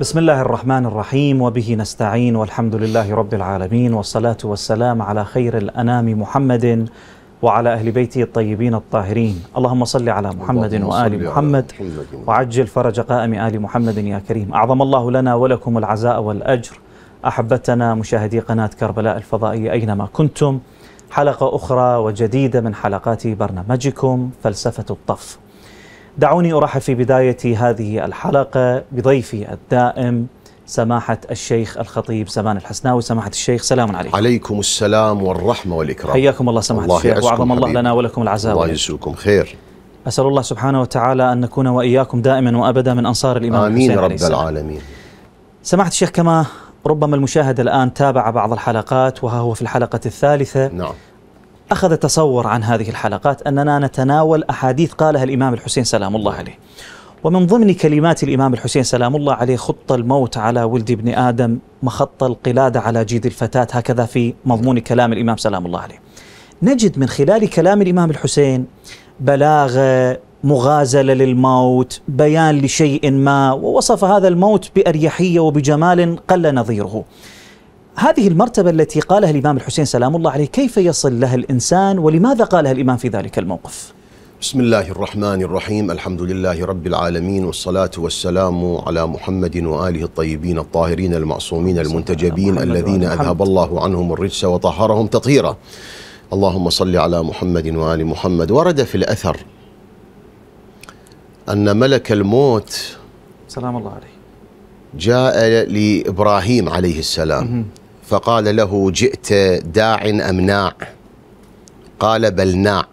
بسم الله الرحمن الرحيم وبه نستعين والحمد لله رب العالمين والصلاة والسلام على خير الأنام محمد وعلى أهل بيته الطيبين الطاهرين اللهم صل على محمد وآل محمد وعجل فرج قائم آل محمد يا كريم أعظم الله لنا ولكم العزاء والأجر أحبتنا مشاهدي قناة كربلاء الفضائية أينما كنتم حلقة أخرى وجديدة من حلقات برنامجكم فلسفة الطف دعوني ارحب في بدايه هذه الحلقه بضيفي الدائم سماحة الشيخ الخطيب سمان الحسناوي سماحة الشيخ سلام عليكم عليكم السلام والرحمة والإكرام حياكم الله سماحة الله الشيخ وعظم الله لنا ولكم العزاء الله يجزيكم خير أسأل الله سبحانه وتعالى أن نكون وإياكم دائما وأبدا من أنصار الإمام آمين رب العالمين سماحة الشيخ كما ربما المشاهد الآن تابع بعض الحلقات وها هو في الحلقة الثالثة نعم أخذ تصور عن هذه الحلقات أننا نتناول أحاديث قالها الإمام الحسين سلام الله عليه ومن ضمن كلمات الإمام الحسين سلام الله عليه خط الموت على ولد ابن آدم مخط القلادة على جيد الفتاة هكذا في مضمون كلام الإمام سلام الله عليه نجد من خلال كلام الإمام الحسين بلاغة مغازلة للموت بيان لشيء ما ووصف هذا الموت بأريحية وبجمال قل نظيره هذه المرتبة التي قالها الإمام الحسين سلام الله عليه كيف يصل لها الإنسان ولماذا قالها الإمام في ذلك الموقف؟ بسم الله الرحمن الرحيم الحمد لله رب العالمين والصلاة والسلام على محمد وآله الطيبين الطاهرين المعصومين المنتجبين الذين أذهب الله عنهم الرجس وطهرهم تطهيرا اللهم صل على محمد وآل محمد ورد في الأثر أن ملك الموت سلام الله عليه جاء لإبراهيم عليه السلام فقال له جئت داع أم ناع قال بل ناع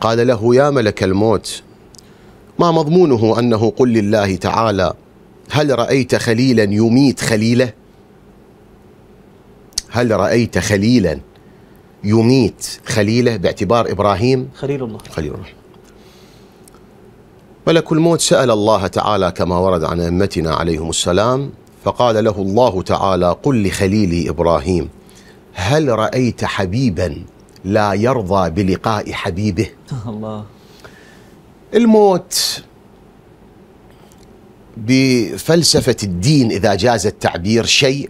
قال له يا ملك الموت ما مضمونه أنه قل لله تعالى هل رأيت خليلا يميت خليله هل رأيت خليلا يميت خليله باعتبار إبراهيم خليل الله خليل الله ملك الموت سأل الله تعالى كما ورد عن أئمتنا عليهم السلام فقال له الله تعالى قل لخليلي ابراهيم هل رايت حبيبا لا يرضى بلقاء حبيبه الله الموت بفلسفه الدين اذا جاز التعبير شيء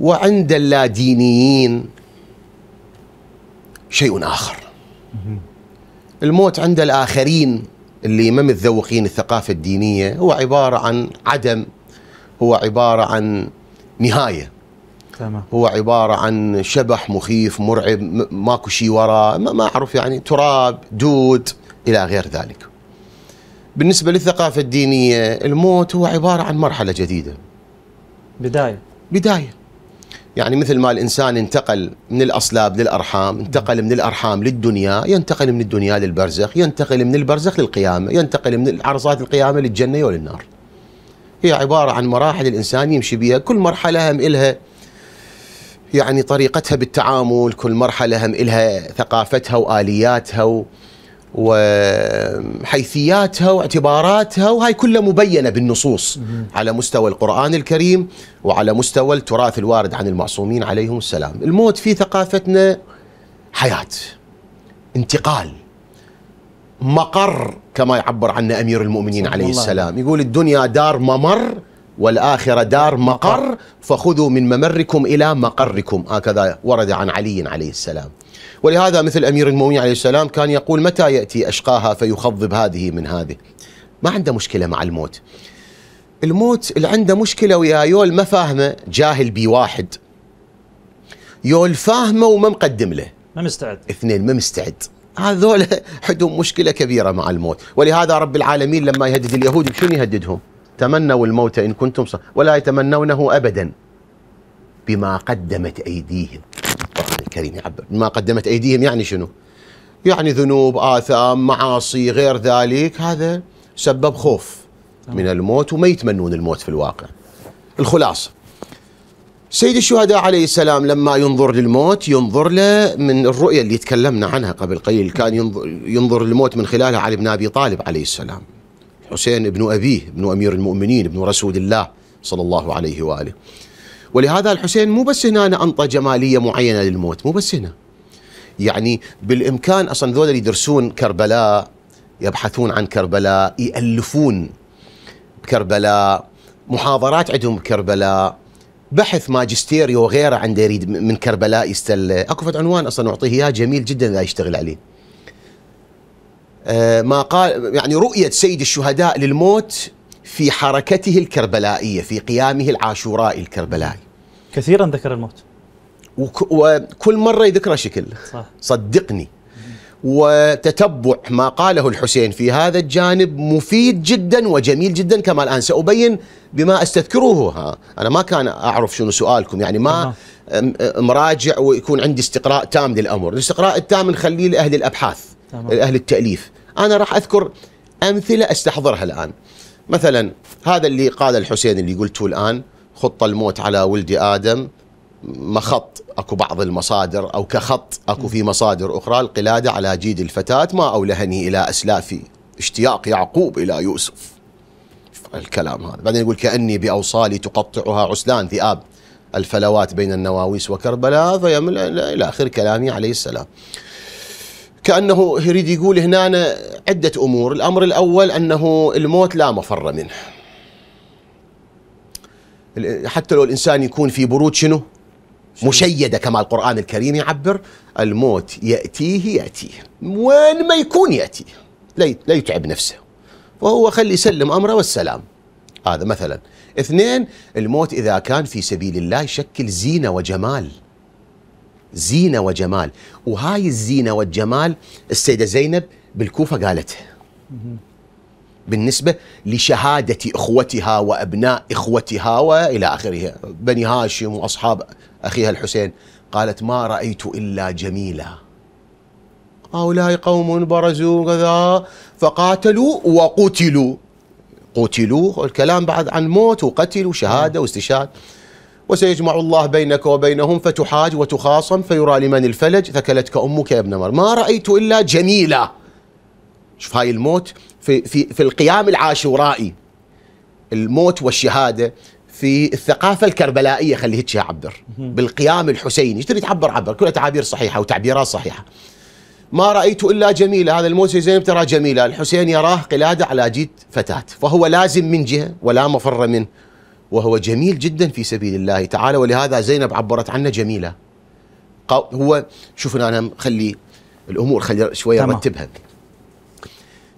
وعند اللادينيين شيء اخر الموت عند الاخرين اللي ما متذوقين الثقافة الدينية هو عبارة عن عدم هو عبارة عن نهاية تمام. هو عبارة عن شبح مخيف مرعب ماكو شيء ما, ما أعرف يعني تراب دود إلى غير ذلك بالنسبة للثقافة الدينية الموت هو عبارة عن مرحلة جديدة بداية بداية يعني مثل ما الانسان انتقل من الاصلاب للارحام، انتقل من الارحام للدنيا، ينتقل من الدنيا للبرزخ، ينتقل من البرزخ للقيامه، ينتقل من عرصات القيامه للجنه وللنار. هي عباره عن مراحل الانسان يمشي بها، كل مرحله هم الها يعني طريقتها بالتعامل، كل مرحله هم الها ثقافتها والياتها و وحيثياتها واعتباراتها وهي كلها مبينة بالنصوص على مستوى القرآن الكريم وعلى مستوى التراث الوارد عن المعصومين عليهم السلام الموت في ثقافتنا حياة انتقال مقر كما يعبر عنه أمير المؤمنين عليه الله. السلام يقول الدنيا دار ممر والآخرة دار مقر فخذوا من ممركم إلى مقركم هكذا ورد عن علي عليه السلام ولهذا مثل أمير المؤمنين عليه السلام كان يقول متى يأتي أشقاها فيخضب هذه من هذه ما عنده مشكلة مع الموت الموت اللي عنده مشكلة ويا يول ما فاهمه جاهل بي واحد يول فاهمه وما مقدم له ما مستعد اثنين ما مستعد هذول عندهم مشكلة كبيرة مع الموت ولهذا رب العالمين لما يهدد اليهود بشنو يهددهم تمنوا الموت إن كنتم صح ولا يتمنونه أبدا بما قدمت أيديهم القرآن الكريم يعبر بما قدمت أيديهم يعني شنو يعني ذنوب آثام معاصي غير ذلك هذا سبب خوف من الموت وما يتمنون الموت في الواقع الخلاصة سيد الشهداء عليه السلام لما ينظر للموت ينظر له من الرؤية اللي تكلمنا عنها قبل قليل كان ينظر, ينظر للموت من خلالها علي بن أبي طالب عليه السلام الحسين ابن أبيه ابن أمير المؤمنين ابن رسول الله صلى الله عليه وآله ولهذا الحسين مو بس هنا أنا أنطى جمالية معينة للموت مو بس هنا يعني بالإمكان أصلا ذول يدرسون كربلاء يبحثون عن كربلاء يألفون بكربلاء محاضرات عندهم بكربلاء بحث ماجستيري وغيره عنده يريد من كربلاء يستل اكو عنوان اصلا اعطيه اياه جميل جدا لا يشتغل عليه آه، ما قال يعني رؤية سيد الشهداء للموت في حركته الكربلائية في قيامه العاشورائي الكربلائي كثيرا ذكر الموت وكل مرة يذكره شكل صح. صدقني وتتبع ما قاله الحسين في هذا الجانب مفيد جدا وجميل جدا كما الآن سأبين بما أستذكره ها أنا ما كان أعرف شنو سؤالكم يعني ما نعم. مراجع ويكون عندي استقراء تام للأمر الاستقراء التام نخليه لأهل الأبحاث تمام. اهل التاليف انا راح اذكر امثله استحضرها الان مثلا هذا اللي قال الحسين اللي قلته الان خط الموت على ولد ادم مخط اكو بعض المصادر او كخط اكو في مصادر اخرى القلاده على جيد الفتاه ما اولهني الى اسلافي اشتياق يعقوب الى يوسف الكلام هذا بعدين يقول كاني باوصالي تقطعها عسلان ذئاب الفلوات بين النواويس وكربلاء فيمل الى اخر كلامي عليه السلام كأنه يريد يقول هنا عدة أمور الأمر الأول أنه الموت لا مفر منه حتى لو الإنسان يكون في برود شنو مشيدة كما القرآن الكريم يعبر الموت يأتيه يأتيه وين ما يكون يأتيه لا يتعب نفسه وهو خلي يسلم أمره والسلام هذا مثلا اثنين الموت إذا كان في سبيل الله يشكل زينة وجمال زينه وجمال وهاي الزينه والجمال السيده زينب بالكوفه قالتها بالنسبه لشهاده اخوتها وابناء اخوتها والى اخره بني هاشم واصحاب اخيها الحسين قالت ما رايت الا جميلا هؤلاء قوم برزوا كذا فقاتلوا وقتلوا قتلوا الكلام بعد عن موت وقتل وشهاده واستشهاد وسيجمع الله بينك وبينهم فتحاج وتخاصم فيرى لمن الفلج ثكلتك امك يا ابن مر ما رايت الا جميله شوف هاي الموت في في في القيام العاشورائي الموت والشهاده في الثقافه الكربلائيه خليه هيك اعبر بالقيام الحسيني تريد تعبر عبر كلها تعابير صحيحه وتعبيرات صحيحه ما رأيت إلا جميلة هذا الموسى زينب ترى جميلة الحسين يراه قلادة على جيد فتاة فهو لازم من جهة ولا مفر منه وهو جميل جدا في سبيل الله تعالى ولهذا زينب عبرت عنه جميله هو شوفنا انا خلي الامور خلي شويه ارتبها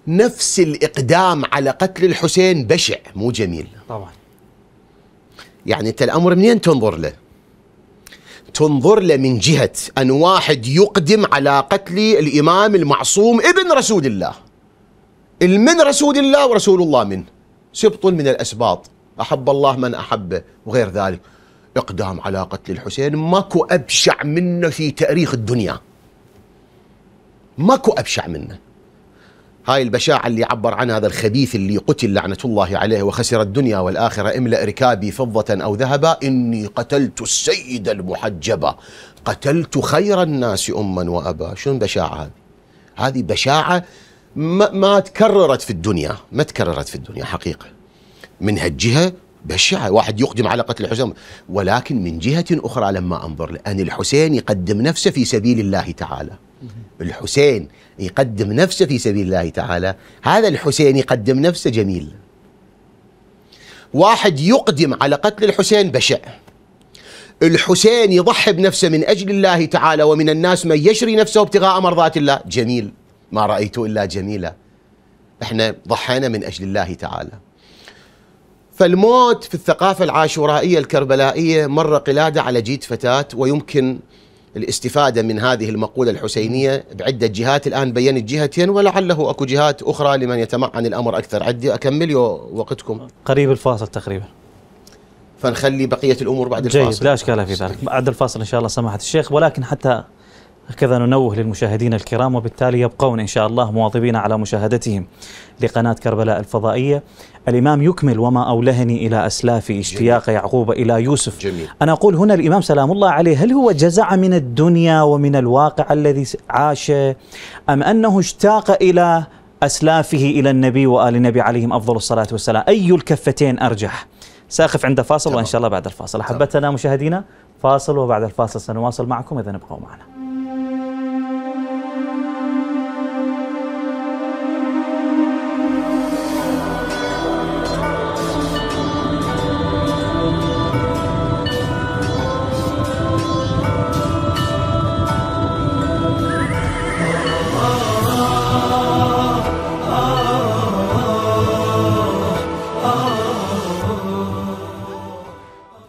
نفس الاقدام على قتل الحسين بشع مو جميل طبعا يعني انت الامر منين تنظر له تنظر له من جهه ان واحد يقدم على قتل الامام المعصوم ابن رسول الله المن رسول الله ورسول الله منه سبط من الاسباط أحب الله من أحبه وغير ذلك إقدام على قتل الحسين ماكو أبشع منه في تاريخ الدنيا ماكو أبشع منه هاي البشاعة اللي عبر عنها هذا الخبيث اللي قتل لعنة الله عليه وخسر الدنيا والآخرة املأ ركابي فضة أو ذهبا إني قتلت السيد المحجبة قتلت خير الناس أما وأبا شنو بشاعة هذه هذه بشاعة ما, ما تكررت في الدنيا ما تكررت في الدنيا حقيقة من هالجهه بشعه واحد يقدم على قتل الحسين ولكن من جهه اخرى لما انظر لان الحسين يقدم نفسه في سبيل الله تعالى الحسين يقدم نفسه في سبيل الله تعالى هذا الحسين يقدم نفسه جميل واحد يقدم على قتل الحسين بشع الحسين يضحي بنفسه من أجل الله تعالى ومن الناس من يشري نفسه ابتغاء مرضات الله جميل ما رأيت إلا جميلا احنا ضحينا من أجل الله تعالى فالموت في الثقافة العاشورائية الكربلائية مر قلادة على جيت فتاة ويمكن الاستفادة من هذه المقولة الحسينية بعدة جهات الآن بينت جهتين ولعله أكو جهات أخرى لمن يتمعن الأمر أكثر عدي أكمل وقتكم قريب الفاصل تقريبا فنخلي بقية الأمور بعد جيد الفاصل جيد لا أشكال في ذلك بعد الفاصل إن شاء الله سماحة الشيخ ولكن حتى هكذا ننوه للمشاهدين الكرام وبالتالي يبقون إن شاء الله مواظبين على مشاهدتهم لقناة كربلاء الفضائية الإمام يكمل وما أولهني إلى أسلافي اشتياق يعقوب إلى يوسف جميل. أنا أقول هنا الإمام سلام الله عليه هل هو جزع من الدنيا ومن الواقع الذي عاش أم أنه اشتاق إلى أسلافه إلى النبي وآل النبي عليهم أفضل الصلاة والسلام أي الكفتين أرجح سأقف عند فاصل طبعا. وإن شاء الله بعد الفاصل أحبتنا مشاهدينا فاصل وبعد الفاصل سنواصل معكم إذا ابقوا معنا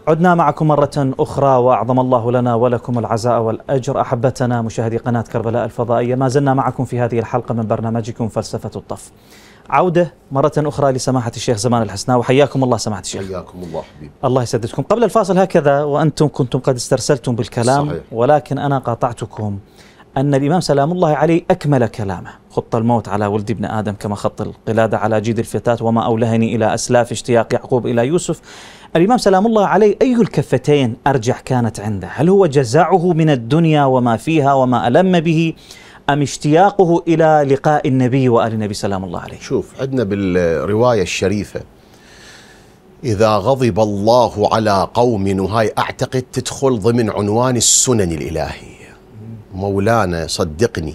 عدنا معكم مرة أخرى وأعظم الله لنا ولكم العزاء والأجر أحبتنا مشاهدي قناة كربلاء الفضائية ما زلنا معكم في هذه الحلقة من برنامجكم فلسفة الطف عودة مرة أخرى لسماحة الشيخ زمان الحسناوي حياكم الله سماحة الشيخ حياكم الله حبيبي الله يسددكم قبل الفاصل هكذا وأنتم كنتم قد استرسلتم بالكلام صحيح. ولكن أنا قاطعتكم أن الإمام سلام الله عليه أكمل كلامه خط الموت على ولد ابن آدم كما خط القلادة على جيد الفتاة وما أولهني إلى أسلاف اشتياق يعقوب إلى يوسف الإمام سلام الله عليه أي الكفتين أرجح كانت عنده هل هو جزعه من الدنيا وما فيها وما ألم به أم اشتياقه إلى لقاء النبي وآل النبي سلام الله عليه شوف عندنا بالرواية الشريفة إذا غضب الله على قوم وهي أعتقد تدخل ضمن عنوان السنن الإلهية مولانا صدقني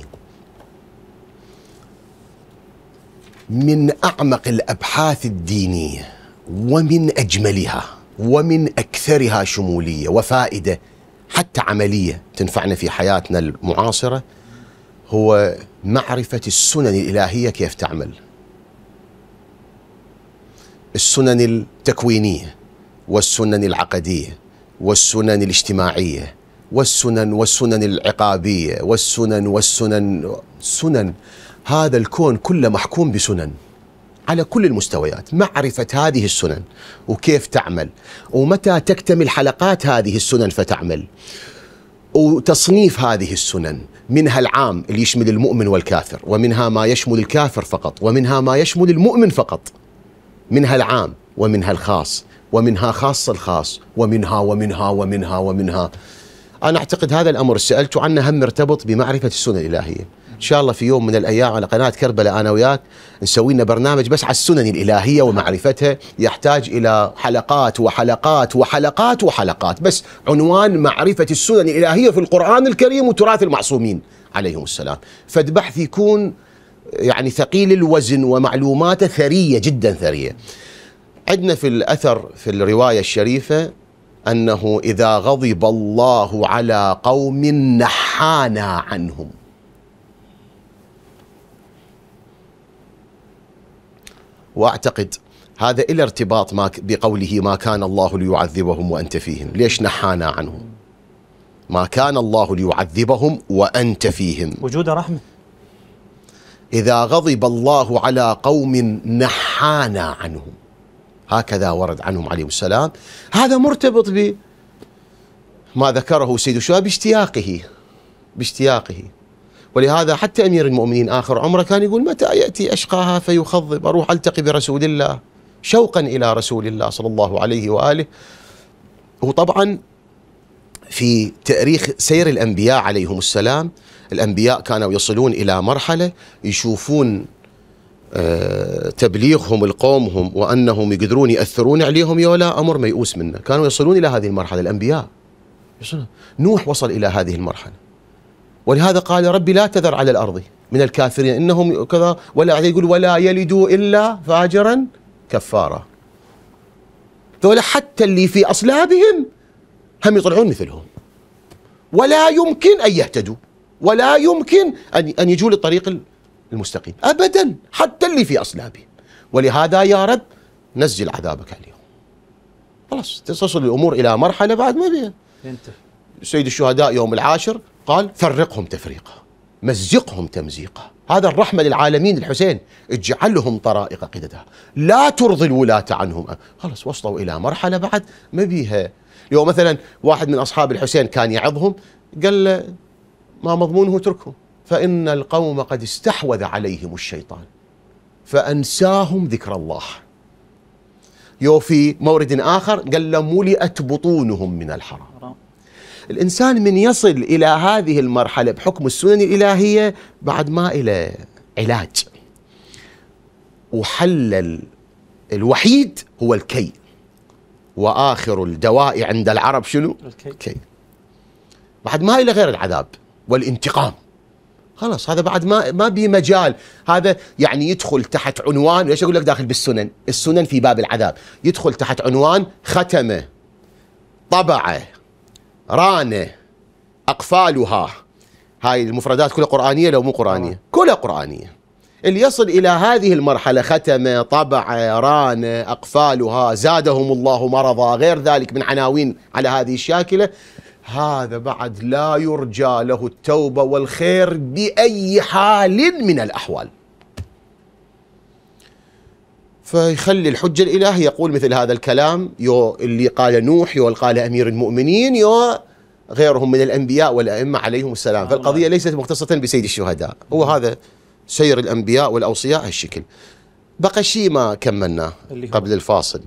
من اعمق الابحاث الدينيه ومن اجملها ومن اكثرها شموليه وفائده حتى عمليه تنفعنا في حياتنا المعاصره هو معرفه السنن الالهيه كيف تعمل. السنن التكوينيه والسنن العقديه والسنن الاجتماعيه والسنن والسنن العقابية والسنن والسنن سنن هذا الكون كله محكوم بسنن على كل المستويات معرفة هذه السنن وكيف تعمل ومتى تكتمل حلقات هذه السنن فتعمل وتصنيف هذه السنن منها العام اللي يشمل المؤمن والكافر ومنها ما يشمل الكافر فقط ومنها ما يشمل المؤمن فقط منها العام ومنها الخاص ومنها خاص الخاص ومنها ومنها ومنها ومنها, ومنها أنا أعتقد هذا الأمر سألت عنه هم مرتبط بمعرفة السنة الإلهية إن شاء الله في يوم من الأيام على قناة كربلاء أنا وياك نسوي لنا برنامج بس على السنن الإلهية ومعرفتها يحتاج إلى حلقات وحلقات وحلقات وحلقات بس عنوان معرفة السنن الإلهية في القرآن الكريم وتراث المعصومين عليهم السلام فالبحث يكون يعني ثقيل الوزن ومعلوماته ثرية جدا ثرية عندنا في الأثر في الرواية الشريفة انه اذا غضب الله على قوم نحانا عنهم واعتقد هذا إلى ارتباط ما بقوله ما كان الله ليعذبهم وأنت فيهم ليش نحانا عنهم ما كان الله ليعذبهم وأنت فيهم وجود رحمة إذا غضب الله على قوم نحانا عنهم هكذا ورد عنهم عليهم السلام هذا مرتبط ب ما ذكره سيد الشهداء باشتياقه باشتياقه ولهذا حتى امير المؤمنين اخر عمره كان يقول متى ياتي اشقاها فيخضب اروح التقي برسول الله شوقا الى رسول الله صلى الله عليه واله وطبعا في تاريخ سير الانبياء عليهم السلام الانبياء كانوا يصلون الى مرحله يشوفون آه، تبليغهم لقومهم وانهم يقدرون ياثرون عليهم يا لا امر ميؤوس منه، كانوا يصلون الى هذه المرحله الانبياء. نوح وصل الى هذه المرحله. ولهذا قال ربي لا تذر على الارض من الكافرين انهم كذا ولا يقول ولا يلدوا الا فاجرا كفارا. ذولا حتى اللي في اصلابهم هم يطلعون مثلهم. ولا يمكن ان يهتدوا، ولا يمكن ان ان يجوا للطريق المستقيم أبدا حتى اللي في أصلابهم ولهذا يا رب نزل عذابك عليهم خلاص تصل الأمور إلى مرحلة بعد ما بين سيد الشهداء يوم العاشر قال فرقهم تفريقا مزقهم تمزيقا هذا الرحمة للعالمين الحسين اجعلهم طرائق قددها لا ترضي الولاة عنهم خلاص وصلوا إلى مرحلة بعد ما بيها يوم مثلا واحد من أصحاب الحسين كان يعظهم قال له ما مضمونه تركهم فإن القوم قد استحوذ عليهم الشيطان فأنساهم ذكر الله يو في مورد آخر قال ملئت بطونهم من الحرام الإنسان من يصل إلى هذه المرحلة بحكم السنن الإلهية بعد ما إلى علاج وحل الوحيد هو الكي وآخر الدواء عند العرب شنو؟ الكي, الكي. بعد ما إلى غير العذاب والانتقام خلاص هذا بعد ما ما بي مجال هذا يعني يدخل تحت عنوان ليش اقول لك داخل بالسنن السنن في باب العذاب يدخل تحت عنوان ختمه طبعه رانه اقفالها هاي المفردات كلها قرانيه لو مو قرانيه كلها قرانيه اللي يصل الى هذه المرحله ختمه طبعه رانه اقفالها زادهم الله مرضا غير ذلك من عناوين على هذه الشاكله هذا بعد لا يرجى له التوبة والخير بأي حال من الأحوال فيخلي الحجة الالهي يقول مثل هذا الكلام يو اللي قال نوح يو اللي قال أمير المؤمنين يو غيرهم من الأنبياء والأئمة عليهم السلام آه. فالقضية ليست مختصة بسيد الشهداء هو هذا سير الأنبياء والأوصياء هالشكل بقى شيء ما كملناه قبل الفاصل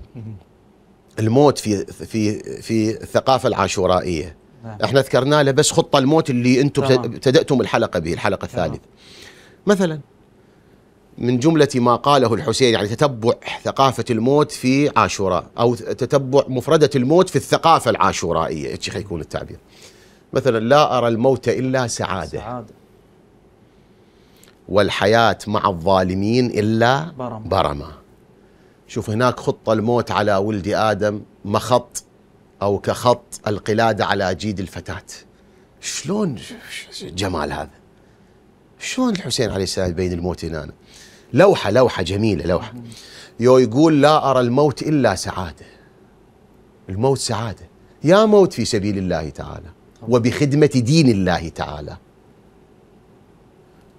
الموت في في في الثقافة العاشورائية نعم. احنا ذكرنا له بس خطه الموت اللي انتم ابتداتم الحلقه به الحلقه الثالثه مثلا من جملة ما قاله الحسين يعني تتبع ثقافة الموت في عاشوراء أو تتبع مفردة الموت في الثقافة العاشورائية إيش يكون التعبير مثلا لا أرى الموت إلا سعادة, سعادة. والحياة مع الظالمين إلا برمة, شوف هناك خطة الموت على ولد آدم مخط أو كخط القلادة على جيد الفتاة شلون جمال هذا شلون الحسين عليه السلام بين الموت هنا لوحة لوحة جميلة لوحة يو يقول لا أرى الموت إلا سعادة الموت سعادة يا موت في سبيل الله تعالى وبخدمة دين الله تعالى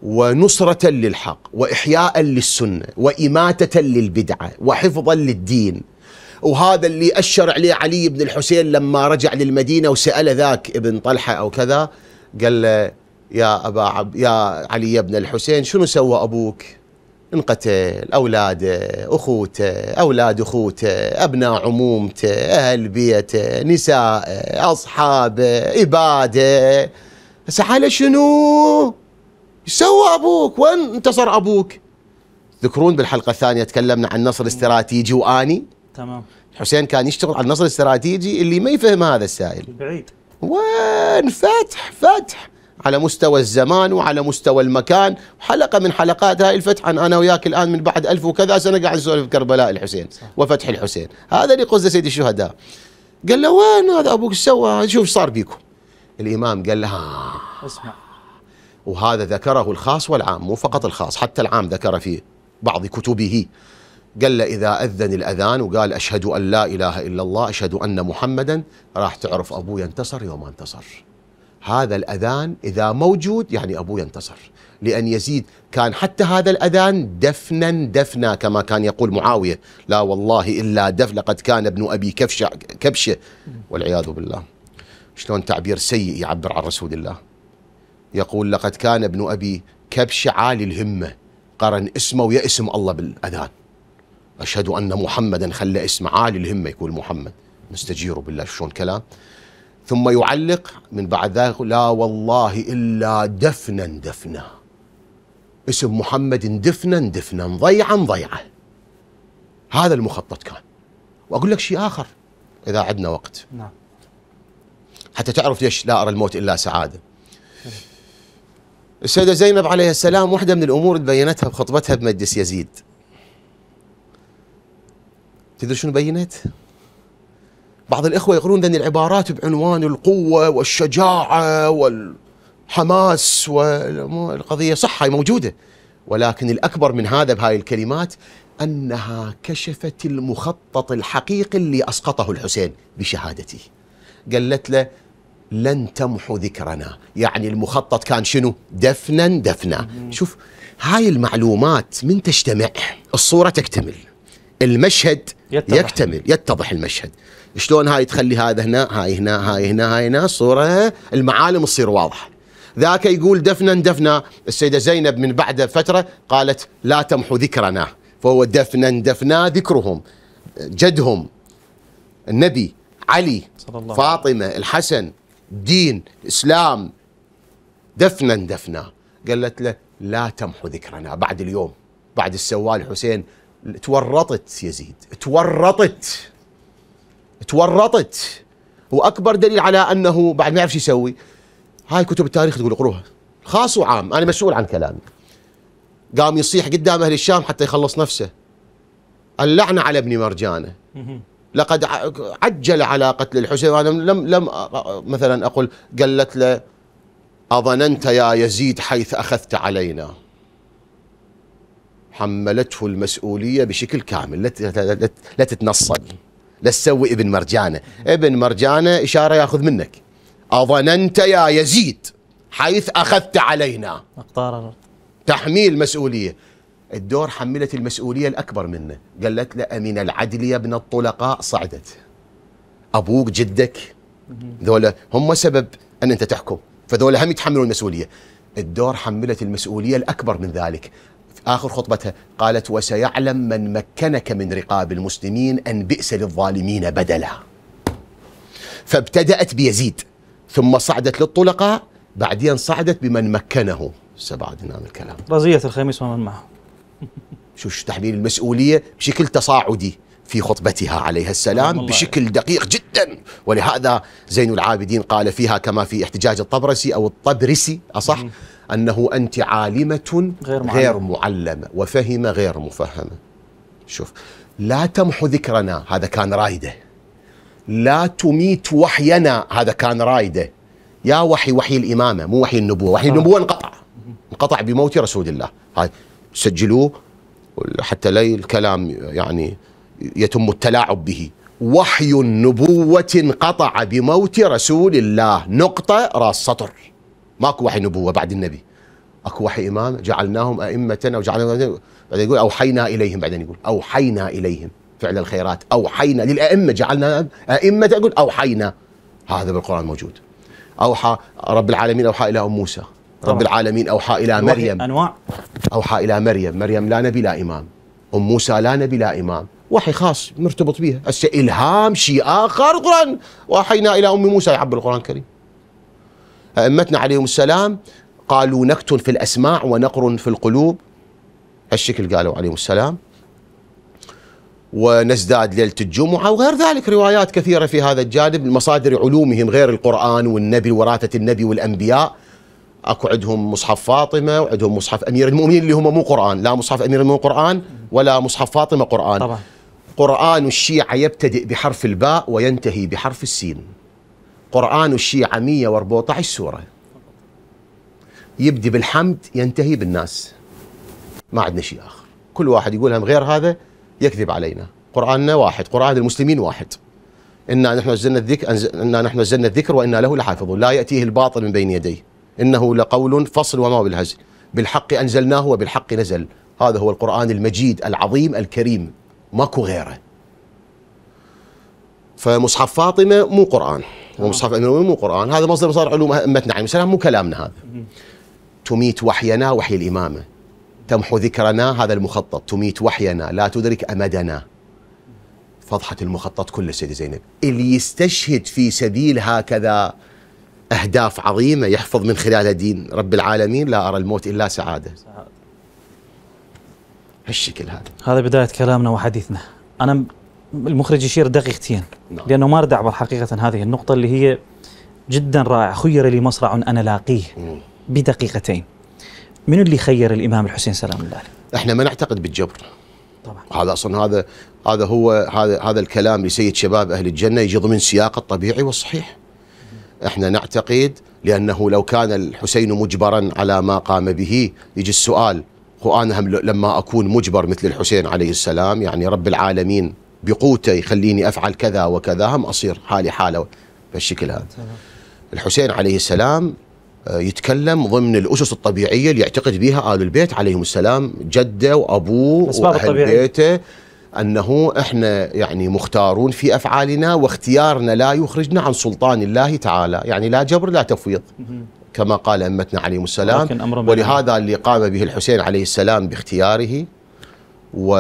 ونصرة للحق وإحياء للسنة وإماتة للبدعة وحفظا للدين وهذا اللي أشر عليه علي بن الحسين لما رجع للمدينة وسال ذاك ابن طلحة أو كذا قال له يا أبا عب يا علي بن الحسين شنو سوى أبوك انقتل أولاده أخوته أولاد أخوته أبناء عمومته أهل بيته نساء أصحابه إباده هسه حاله شنو سوى أبوك وين انتصر أبوك تذكرون بالحلقة الثانية تكلمنا عن نصر استراتيجي وآني تمام الحسين كان يشتغل على النصر الاستراتيجي اللي ما يفهم هذا السائل بعيد وين فتح فتح على مستوى الزمان وعلى مستوى المكان حلقة من حلقات هاي الفتح عن أنا وياك الآن من بعد ألف وكذا سنة قاعد نسولف في كربلاء الحسين صح. وفتح الحسين هذا اللي قصده سيد الشهداء قال له وين هذا أبوك سوى شوف صار بيكم الإمام قال له آه. اسمع وهذا ذكره الخاص والعام مو فقط الخاص حتى العام ذكر في بعض كتبه قال له إذا أذن الأذان وقال أشهد أن لا إله إلا الله أشهد أن محمدا راح تعرف أبوي انتصر يوم انتصر هذا الأذان إذا موجود يعني أبوي انتصر لأن يزيد كان حتى هذا الأذان دفنا دفنا كما كان يقول معاوية لا والله إلا دف لقد كان ابن أبي كفشة, كبشة والعياذ بالله شلون تعبير سيء يعبر عن رسول الله يقول لقد كان ابن أبي كبشة عالي الهمة قرن اسمه ويا اسم الله بالأذان أشهد أن محمدا خلى اسم عالي الهمة يقول محمد نستجير بالله شلون كلام ثم يعلق من بعد ذلك لا والله إلا دفنا دفنا اسم محمد دفنا دفنا ضيعا ضيعة هذا المخطط كان وأقول لك شيء آخر إذا عندنا وقت نعم حتى تعرف ليش لا أرى الموت إلا سعادة نعم. السيدة زينب عليه السلام واحدة من الأمور اللي بينتها بخطبتها بمجلس يزيد تدري شنو بينت؟ بعض الإخوة يقولون ذني العبارات بعنوان القوة والشجاعة والحماس والقضية صح هي موجودة ولكن الأكبر من هذا بهاي الكلمات أنها كشفت المخطط الحقيقي اللي أسقطه الحسين بشهادته قالت له لن تمحو ذكرنا يعني المخطط كان شنو دفنا دفنا شوف هاي المعلومات من تجتمع الصورة تكتمل المشهد يتضح. يكتمل يتضح المشهد شلون هاي تخلي هذا هنا هاي هنا هاي هنا هاي هنا الصورة المعالم تصير واضحة ذاك يقول دفنا دفنا السيدة زينب من بعد فترة قالت لا تمحو ذكرنا فهو دفنا دفنا ذكرهم جدهم النبي علي صلى الله فاطمة الحسن دين إسلام دفنا دفنا قالت له لا تمحو ذكرنا بعد اليوم بعد السوال حسين تورطت يزيد تورطت تورطت واكبر دليل على انه بعد ما يعرف شو يسوي هاي كتب التاريخ تقول اقروها خاص وعام انا مسؤول عن كلامي قام يصيح قدام اهل الشام حتى يخلص نفسه اللعنه على ابن مرجانه لقد عجل على قتل الحسين وانا لم لم مثلا اقول قالت له اظننت يا يزيد حيث اخذت علينا حملته المسؤوليه بشكل كامل لا لا تتنصل لا تسوي ابن مرجانه ابن مرجانه اشاره ياخذ منك اظننت يا يزيد حيث اخذت علينا أقطار. تحميل مسؤوليه الدور حملت المسؤوليه الاكبر منه قالت له امين العدل يا ابن الطلقاء صعدت ابوك جدك ذولا هم سبب ان انت تحكم فذولا هم يتحملون المسؤوليه الدور حملت المسؤوليه الاكبر من ذلك آخر خطبتها قالت وسيعلم من مكنك من رقاب المسلمين أن بئس للظالمين بدلا فابتدأت بيزيد ثم صعدت للطلقاء بعدين صعدت بمن مكنه سبعد نعم الكلام رزية الخميس ومن معه شو تحميل المسؤولية بشكل تصاعدي في خطبتها عليها السلام بشكل دقيق جدا ولهذا زين العابدين قال فيها كما في احتجاج الطبرسي أو الطبرسي أصح أنه أنت عالمة غير, معلمة, غير معلمة وفهمة غير مفهمة شوف لا تمحو ذكرنا هذا كان رايده لا تميت وحينا هذا كان رايده يا وحي وحي الإمامة مو وحي النبوة وحي آه. النبوة انقطع انقطع بموت رسول الله هاي سجلوه حتى لا الكلام يعني يتم التلاعب به وحي النبوة انقطع بموت رسول الله نقطة راس سطر ماكو وحي نبوه بعد النبي اكو وحي امام جعلناهم ائمه وجعلناهم بعدين يقول اوحينا اليهم بعدين يقول اوحينا اليهم فعل الخيرات اوحينا للائمه جعلنا ائمه يقول اوحينا هذا بالقران موجود اوحى رب العالمين اوحى الى ام موسى رب العالمين اوحى الى مريم انواع اوحى الى مريم مريم لا نبي لا امام ام موسى لا نبي لا امام وحي خاص مرتبط بها هسه الهام شيء اخر قران واحينا الى ام موسى يعبر القران الكريم أئمتنا عليهم السلام قالوا نكت في الأسماع ونقر في القلوب الشكل قالوا عليهم السلام ونزداد ليلة الجمعة وغير ذلك روايات كثيرة في هذا الجانب مصادر علومهم غير القرآن والنبي وراثة النبي والأنبياء اكو عندهم مصحف فاطمه وعندهم مصحف امير المؤمنين اللي هم مو قران، لا مصحف امير المؤمنين قران ولا مصحف فاطمه قران. طبعا. قران الشيعه يبتدئ بحرف الباء وينتهي بحرف السين. قرآن الشيعة 114 سورة يبدي بالحمد ينتهي بالناس ما عندنا شيء آخر كل واحد يقولها غير هذا يكذب علينا قرآننا واحد قرآن المسلمين واحد إنا نحن نزلنا الذكر إنا نحن نزلنا الذكر وإنا له لحافظون لا يأتيه الباطل من بين يديه إنه لقول فصل وما بالهزل بالحق أنزلناه وبالحق نزل هذا هو القرآن المجيد العظيم الكريم ماكو غيره فمصحف فاطمة مو قرآن ومصحف الاموي مو قران هذا مصدر مصادر علوم امتنا عليه السلام مو كلامنا هذا تميت وحينا وحي الامامه تمحو ذكرنا هذا المخطط تميت وحينا لا تدرك امدنا فضحت المخطط كله سيد زينب اللي يستشهد في سبيل هكذا اهداف عظيمه يحفظ من خلالها دين رب العالمين لا ارى الموت الا سعاده هالشكل هذا هذا بدايه كلامنا وحديثنا انا المخرج يشير دقيقتين لا. نعم. لانه ما رد اعبر حقيقه هذه النقطه اللي هي جدا رائع خير لي مصرع انا لاقيه بدقيقتين من اللي خير الامام الحسين سلام الله عليه احنا ما نعتقد بالجبر طبعا هذا اصلا هذا هذا هو هذا هذا الكلام لسيد شباب اهل الجنه يجي ضمن سياق الطبيعي والصحيح احنا نعتقد لانه لو كان الحسين مجبرا على ما قام به يجي السؤال وانا لما اكون مجبر مثل الحسين عليه السلام يعني رب العالمين بقوته يخليني افعل كذا وكذا هم اصير حالي حاله بالشكل هذا الحسين عليه السلام آه، يتكلم ضمن الاسس الطبيعيه اللي يعتقد بها ال البيت عليهم السلام جده وابوه واهل بيته انه احنا يعني مختارون في افعالنا واختيارنا لا يخرجنا عن سلطان الله تعالى، يعني لا جبر لا تفويض. كما قال ائمتنا عليهم السلام ولهذا اللي قام به الحسين عليه السلام باختياره و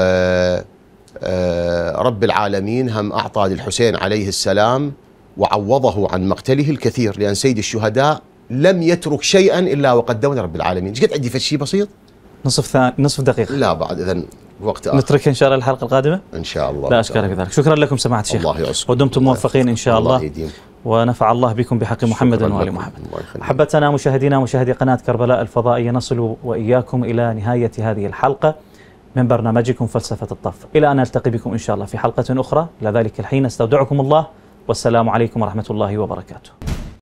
آه، رب العالمين هم أعطى للحسين عليه السلام وعوضه عن مقتله الكثير لأن سيد الشهداء لم يترك شيئا إلا وقدمه رب العالمين ايش قد عندي فشي بسيط نصف ثاني نصف دقيقة لا بعد إذا وقت آخر نترك إن شاء الله الحلقة القادمة إن شاء الله لا اشكرك في ذلك شكرا لكم سماحة الشيخ الله يعزكم ودمتم موفقين إن شاء الله, الله يديم. ونفع الله بكم بحق محمد وآل محمد أحبتنا مشاهدينا مشاهدي قناة كربلاء الفضائية نصل وإياكم إلى نهاية هذه الحلقة من برنامجكم فلسفة الطف إلى أن ألتقي بكم إن شاء الله في حلقة أخرى إلى ذلك الحين أستودعكم الله والسلام عليكم ورحمة الله وبركاته